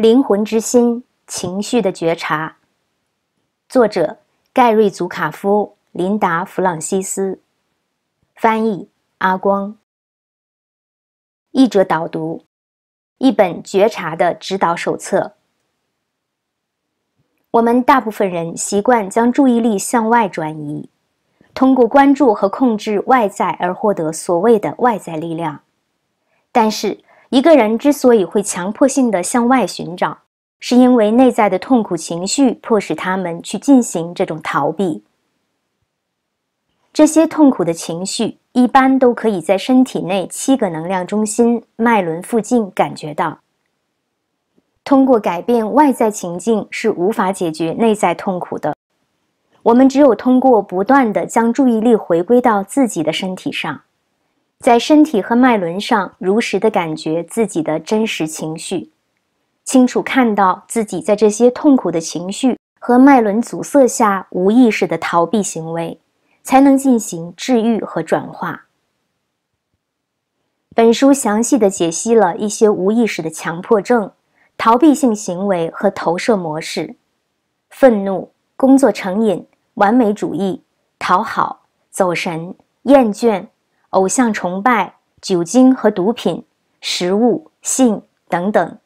灵魂之心：情绪的觉察。作者：盖瑞·祖卡夫、琳达·弗朗西斯。翻译：阿光。译者导读：一本觉察的指导手册。我们大部分人习惯将注意力向外转移，通过关注和控制外在而获得所谓的外在力量，但是。一个人之所以会强迫性地向外寻找，是因为内在的痛苦情绪迫使他们去进行这种逃避。这些痛苦的情绪一般都可以在身体内七个能量中心脉轮附近感觉到。通过改变外在情境是无法解决内在痛苦的。我们只有通过不断地将注意力回归到自己的身体上。在身体和脉轮上，如实的感觉自己的真实情绪，清楚看到自己在这些痛苦的情绪和脉轮阻塞下无意识的逃避行为，才能进行治愈和转化。本书详细地解析了一些无意识的强迫症、逃避性行为和投射模式，愤怒、工作成瘾、完美主义、讨好、走神、厌倦。偶像崇拜、酒精和毒品、食物、性等等，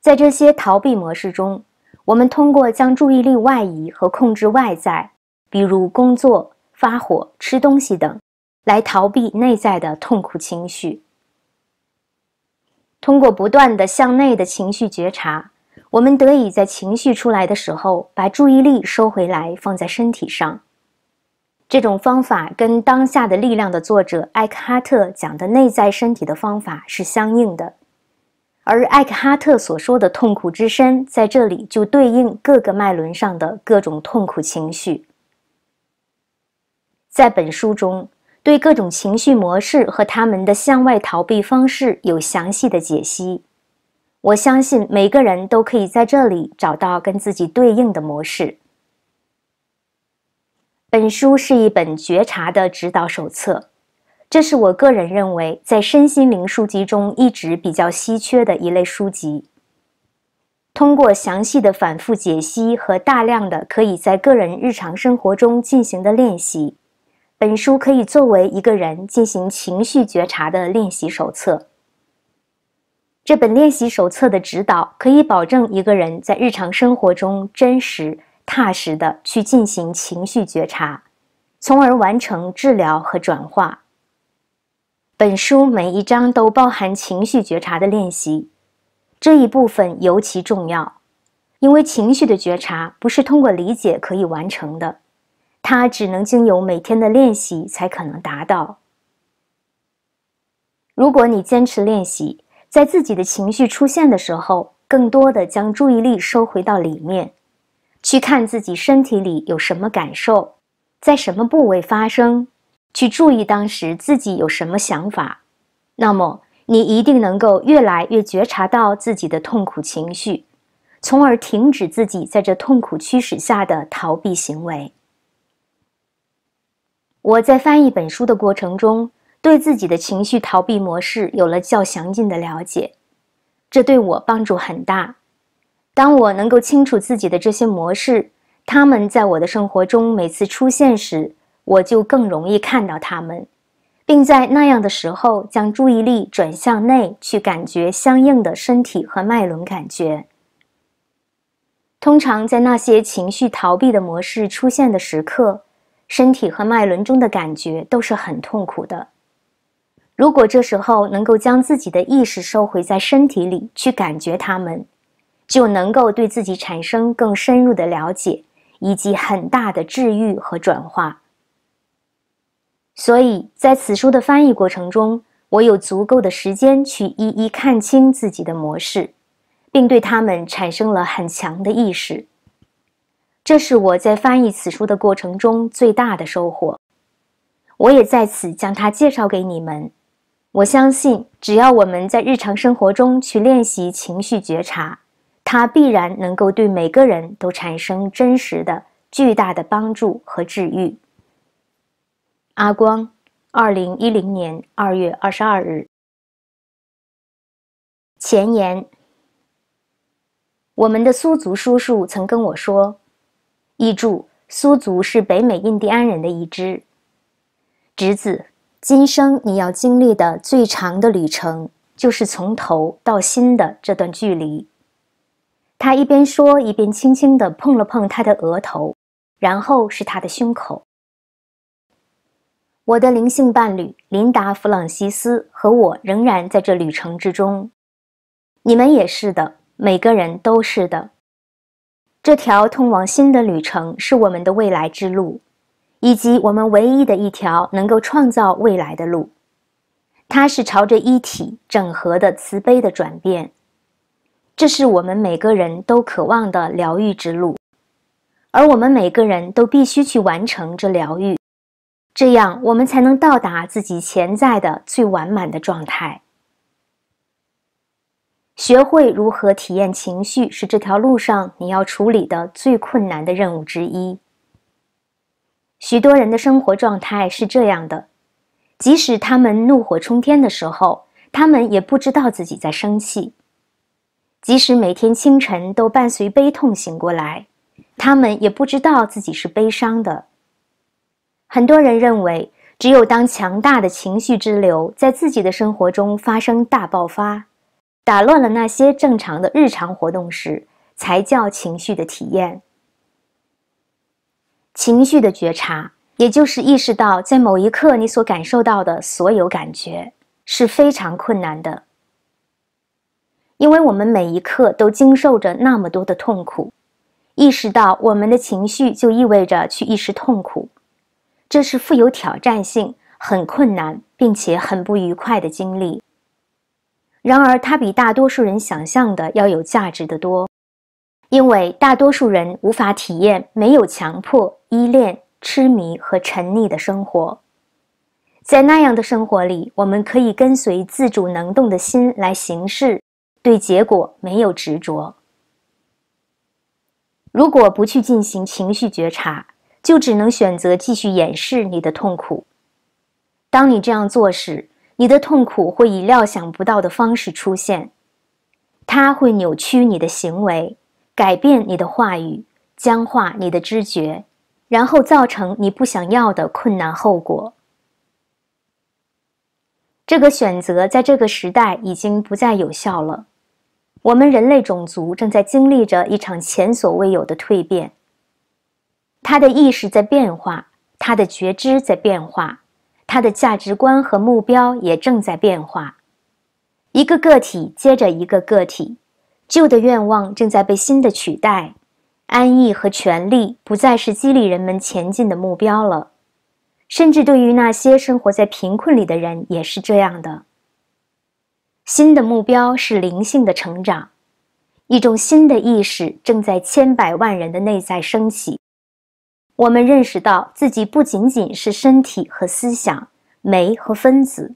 在这些逃避模式中，我们通过将注意力外移和控制外在，比如工作、发火、吃东西等，来逃避内在的痛苦情绪。通过不断的向内的情绪觉察，我们得以在情绪出来的时候，把注意力收回来，放在身体上。这种方法跟《当下的力量》的作者艾克哈特讲的内在身体的方法是相应的，而艾克哈特所说的“痛苦之身”在这里就对应各个脉轮上的各种痛苦情绪。在本书中，对各种情绪模式和他们的向外逃避方式有详细的解析。我相信每个人都可以在这里找到跟自己对应的模式。本书是一本觉察的指导手册，这是我个人认为在身心灵书籍中一直比较稀缺的一类书籍。通过详细的反复解析和大量的可以在个人日常生活中进行的练习，本书可以作为一个人进行情绪觉察的练习手册。这本练习手册的指导可以保证一个人在日常生活中真实。踏实的去进行情绪觉察，从而完成治疗和转化。本书每一章都包含情绪觉察的练习，这一部分尤其重要，因为情绪的觉察不是通过理解可以完成的，它只能经由每天的练习才可能达到。如果你坚持练习，在自己的情绪出现的时候，更多的将注意力收回到里面。去看自己身体里有什么感受，在什么部位发生，去注意当时自己有什么想法，那么你一定能够越来越觉察到自己的痛苦情绪，从而停止自己在这痛苦驱使下的逃避行为。我在翻译本书的过程中，对自己的情绪逃避模式有了较详尽的了解，这对我帮助很大。当我能够清楚自己的这些模式，他们在我的生活中每次出现时，我就更容易看到他们，并在那样的时候将注意力转向内去感觉相应的身体和脉轮感觉。通常在那些情绪逃避的模式出现的时刻，身体和脉轮中的感觉都是很痛苦的。如果这时候能够将自己的意识收回在身体里去感觉它们。就能够对自己产生更深入的了解，以及很大的治愈和转化。所以，在此书的翻译过程中，我有足够的时间去一一看清自己的模式，并对它们产生了很强的意识。这是我在翻译此书的过程中最大的收获。我也在此将它介绍给你们。我相信，只要我们在日常生活中去练习情绪觉察。它必然能够对每个人都产生真实的、巨大的帮助和治愈。阿光，二零一零年二月二十二日。前言：我们的苏族叔叔曾跟我说，译注：苏族是北美印第安人的一支。侄子，今生你要经历的最长的旅程，就是从头到心的这段距离。他一边说，一边轻轻的碰了碰他的额头，然后是他的胸口。我的灵性伴侣琳达·弗朗西斯和我仍然在这旅程之中，你们也是的，每个人都是的。这条通往新的旅程是我们的未来之路，以及我们唯一的一条能够创造未来的路。它是朝着一体、整合的慈悲的转变。这是我们每个人都渴望的疗愈之路，而我们每个人都必须去完成这疗愈，这样我们才能到达自己潜在的最完满的状态。学会如何体验情绪是这条路上你要处理的最困难的任务之一。许多人的生活状态是这样的，即使他们怒火冲天的时候，他们也不知道自己在生气。即使每天清晨都伴随悲痛醒过来，他们也不知道自己是悲伤的。很多人认为，只有当强大的情绪之流在自己的生活中发生大爆发，打乱了那些正常的日常活动时，才叫情绪的体验。情绪的觉察，也就是意识到在某一刻你所感受到的所有感觉，是非常困难的。因为我们每一刻都经受着那么多的痛苦，意识到我们的情绪就意味着去意识痛苦，这是富有挑战性、很困难并且很不愉快的经历。然而，它比大多数人想象的要有价值的多，因为大多数人无法体验没有强迫、依恋、痴迷和沉溺的生活。在那样的生活里，我们可以跟随自主能动的心来行事。对结果没有执着。如果不去进行情绪觉察，就只能选择继续掩饰你的痛苦。当你这样做时，你的痛苦会以料想不到的方式出现，它会扭曲你的行为，改变你的话语，僵化你的知觉，然后造成你不想要的困难后果。这个选择在这个时代已经不再有效了。我们人类种族正在经历着一场前所未有的蜕变。他的意识在变化，他的觉知在变化，他的价值观和目标也正在变化。一个个体接着一个个体，旧的愿望正在被新的取代。安逸和权力不再是激励人们前进的目标了。甚至对于那些生活在贫困里的人也是这样的。新的目标是灵性的成长，一种新的意识正在千百万人的内在升起。我们认识到自己不仅仅是身体和思想、酶和分子，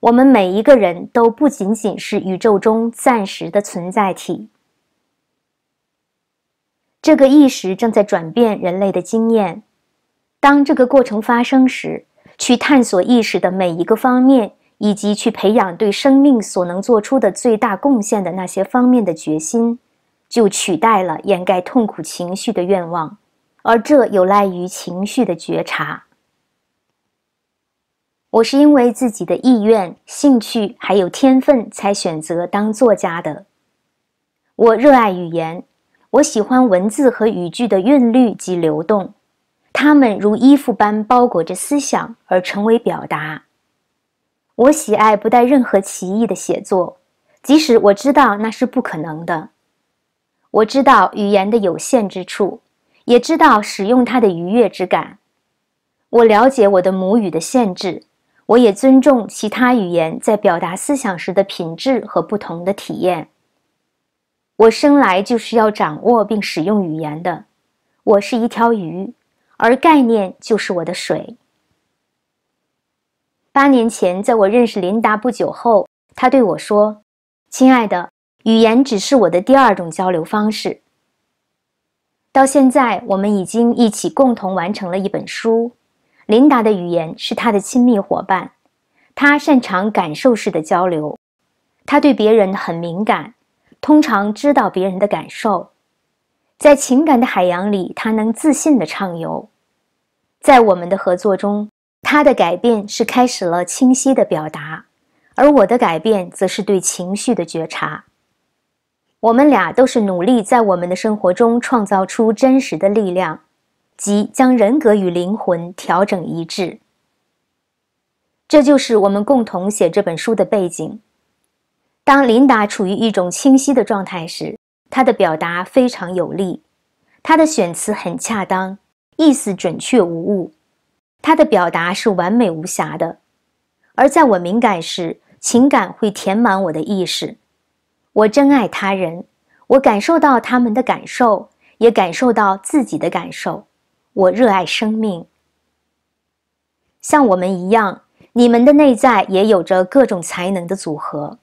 我们每一个人都不仅仅是宇宙中暂时的存在体。这个意识正在转变人类的经验。当这个过程发生时，去探索意识的每一个方面，以及去培养对生命所能做出的最大贡献的那些方面的决心，就取代了掩盖痛苦情绪的愿望，而这有赖于情绪的觉察。我是因为自己的意愿、兴趣还有天分才选择当作家的。我热爱语言，我喜欢文字和语句的韵律及流动。它们如衣服般包裹着思想，而成为表达。我喜爱不带任何歧义的写作，即使我知道那是不可能的。我知道语言的有限之处，也知道使用它的愉悦之感。我了解我的母语的限制，我也尊重其他语言在表达思想时的品质和不同的体验。我生来就是要掌握并使用语言的。我是一条鱼。而概念就是我的水。八年前，在我认识琳达不久后，她对我说：“亲爱的，语言只是我的第二种交流方式。”到现在，我们已经一起共同完成了一本书。琳达的语言是她的亲密伙伴，她擅长感受式的交流，她对别人很敏感，通常知道别人的感受。在情感的海洋里，她能自信地畅游。在我们的合作中，他的改变是开始了清晰的表达，而我的改变则是对情绪的觉察。我们俩都是努力在我们的生活中创造出真实的力量，即将人格与灵魂调整一致。这就是我们共同写这本书的背景。当琳达处于一种清晰的状态时，她的表达非常有力，她的选词很恰当。意思准确无误，他的表达是完美无瑕的。而在我敏感时，情感会填满我的意识。我珍爱他人，我感受到他们的感受，也感受到自己的感受。我热爱生命。像我们一样，你们的内在也有着各种才能的组合，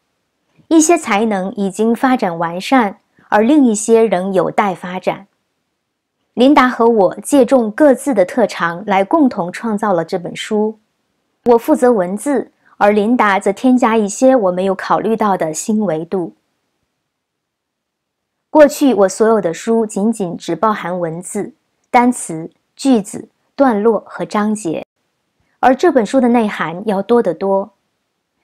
一些才能已经发展完善，而另一些仍有待发展。琳达和我借重各自的特长来共同创造了这本书。我负责文字，而琳达则添加一些我没有考虑到的新维度。过去我所有的书仅仅只包含文字、单词、句子、段落和章节，而这本书的内涵要多得多。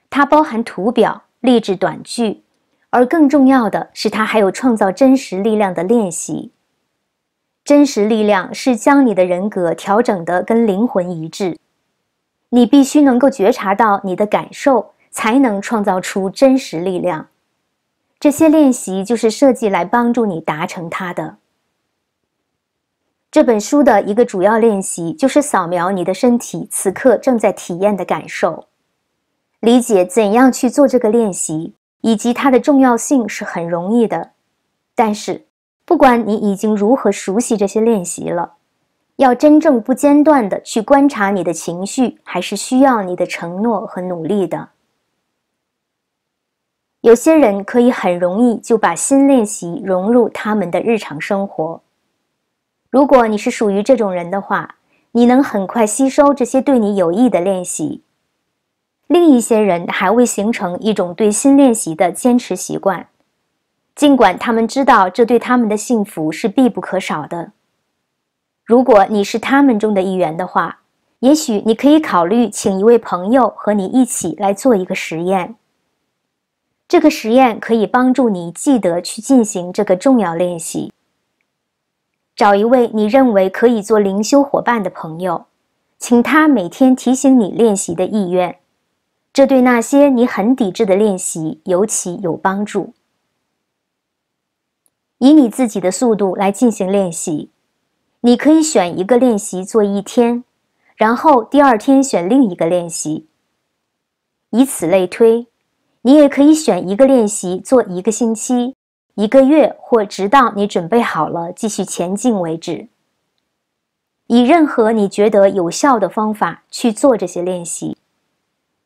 它包含图表、励志短句，而更重要的是，它还有创造真实力量的练习。真实力量是将你的人格调整得跟灵魂一致。你必须能够觉察到你的感受，才能创造出真实力量。这些练习就是设计来帮助你达成它的。这本书的一个主要练习就是扫描你的身体此刻正在体验的感受。理解怎样去做这个练习以及它的重要性是很容易的，但是。不管你已经如何熟悉这些练习了，要真正不间断的去观察你的情绪，还是需要你的承诺和努力的。有些人可以很容易就把新练习融入他们的日常生活。如果你是属于这种人的话，你能很快吸收这些对你有益的练习。另一些人还未形成一种对新练习的坚持习惯。尽管他们知道这对他们的幸福是必不可少的，如果你是他们中的一员的话，也许你可以考虑请一位朋友和你一起来做一个实验。这个实验可以帮助你记得去进行这个重要练习。找一位你认为可以做灵修伙伴的朋友，请他每天提醒你练习的意愿。这对那些你很抵制的练习尤其有帮助。以你自己的速度来进行练习，你可以选一个练习做一天，然后第二天选另一个练习，以此类推。你也可以选一个练习做一个星期、一个月，或直到你准备好了继续前进为止。以任何你觉得有效的方法去做这些练习，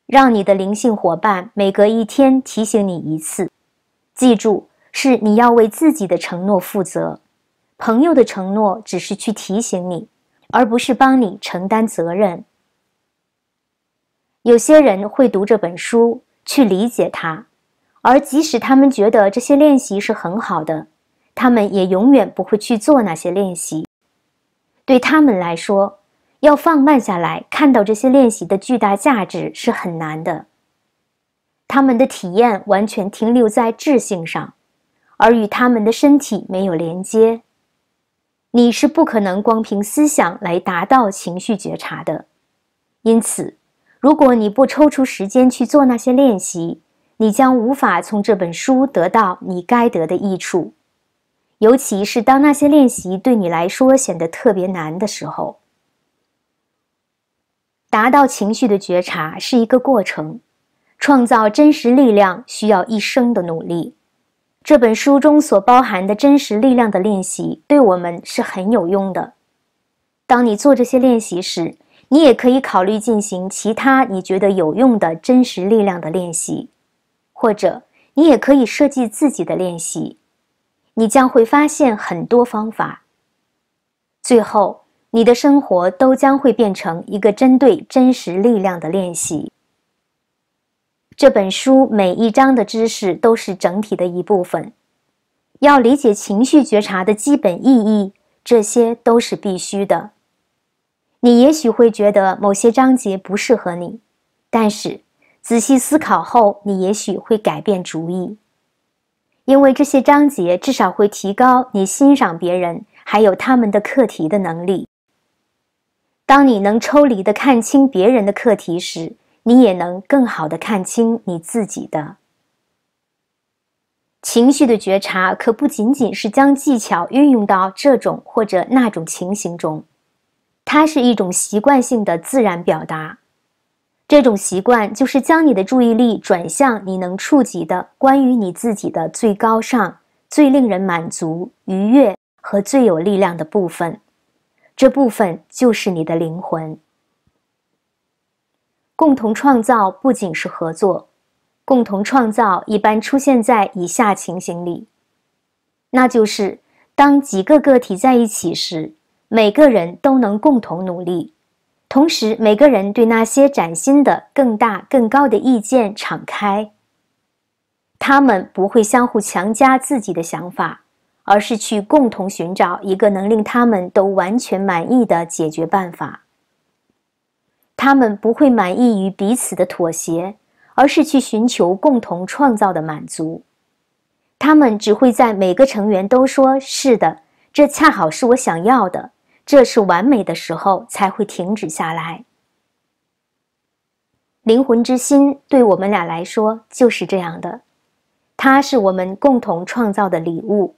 让你的灵性伙伴每隔一天提醒你一次，记住。是你要为自己的承诺负责，朋友的承诺只是去提醒你，而不是帮你承担责任。有些人会读这本书去理解它，而即使他们觉得这些练习是很好的，他们也永远不会去做那些练习。对他们来说，要放慢下来看到这些练习的巨大价值是很难的。他们的体验完全停留在智性上。而与他们的身体没有连接，你是不可能光凭思想来达到情绪觉察的。因此，如果你不抽出时间去做那些练习，你将无法从这本书得到你该得的益处。尤其是当那些练习对你来说显得特别难的时候，达到情绪的觉察是一个过程，创造真实力量需要一生的努力。这本书中所包含的真实力量的练习对我们是很有用的。当你做这些练习时，你也可以考虑进行其他你觉得有用的真实力量的练习，或者你也可以设计自己的练习。你将会发现很多方法。最后，你的生活都将会变成一个针对真实力量的练习。这本书每一章的知识都是整体的一部分。要理解情绪觉察的基本意义，这些都是必须的。你也许会觉得某些章节不适合你，但是仔细思考后，你也许会改变主意，因为这些章节至少会提高你欣赏别人还有他们的课题的能力。当你能抽离地看清别人的课题时，你也能更好的看清你自己的情绪的觉察，可不仅仅是将技巧运用到这种或者那种情形中，它是一种习惯性的自然表达。这种习惯就是将你的注意力转向你能触及的关于你自己的最高尚、最令人满足、愉悦和最有力量的部分，这部分就是你的灵魂。共同创造不仅是合作，共同创造一般出现在以下情形里，那就是当几个个体在一起时，每个人都能共同努力，同时每个人对那些崭新的、更大、更高的意见敞开。他们不会相互强加自己的想法，而是去共同寻找一个能令他们都完全满意的解决办法。他们不会满意于彼此的妥协，而是去寻求共同创造的满足。他们只会在每个成员都说“是的，这恰好是我想要的，这是完美的”时候才会停止下来。灵魂之心对我们俩来说就是这样的，它是我们共同创造的礼物，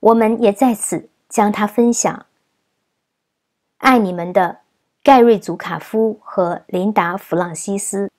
我们也在此将它分享。爱你们的。盖瑞·祖卡夫和琳达·弗朗西斯。